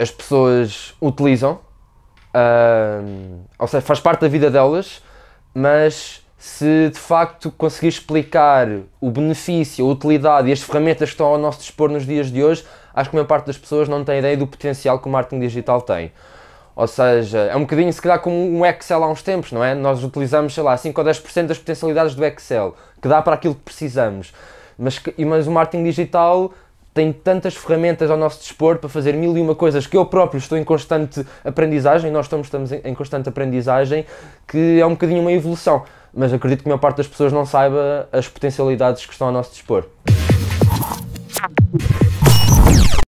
as pessoas utilizam, uh, ou seja, faz parte da vida delas, mas se de facto conseguir explicar o benefício, a utilidade e as ferramentas que estão ao nosso dispor nos dias de hoje, acho que a maior parte das pessoas não tem ideia do potencial que o marketing digital tem. Ou seja, é um bocadinho se calhar como um Excel há uns tempos, não é? Nós utilizamos, sei lá, 5 ou 10% das potencialidades do Excel, que dá para aquilo que precisamos. Mas, mas o marketing digital tem tantas ferramentas ao nosso dispor para fazer mil e uma coisas que eu próprio estou em constante aprendizagem, nós estamos, estamos em, em constante aprendizagem, que é um bocadinho uma evolução. Mas acredito que a maior parte das pessoas não saiba as potencialidades que estão ao nosso dispor.